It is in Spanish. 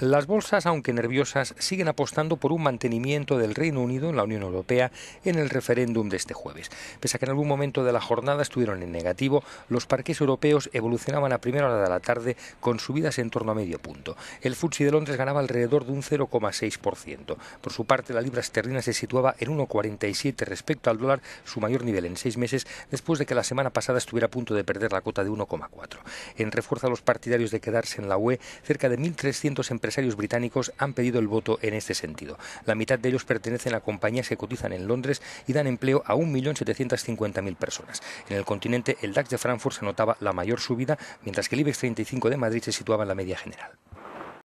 Las bolsas, aunque nerviosas, siguen apostando por un mantenimiento del Reino Unido en la Unión Europea en el referéndum de este jueves. Pese a que en algún momento de la jornada estuvieron en negativo, los parques europeos evolucionaban a primera hora de la tarde con subidas en torno a medio punto. El FTSE de Londres ganaba alrededor de un 0,6%. Por su parte, la libra esterlina se situaba en 1,47 respecto al dólar, su mayor nivel en seis meses, después de que la semana pasada estuviera a punto de perder la cota de 1,4. En refuerzo los partidarios de quedarse en la UE, cerca de 1.300 empresarios británicos han pedido el voto en este sentido. La mitad de ellos pertenecen a compañías que cotizan en Londres y dan empleo a 1.750.000 personas. En el continente, el DAX de Frankfurt se notaba la mayor subida, mientras que el IBEX 35 de Madrid se situaba en la media general.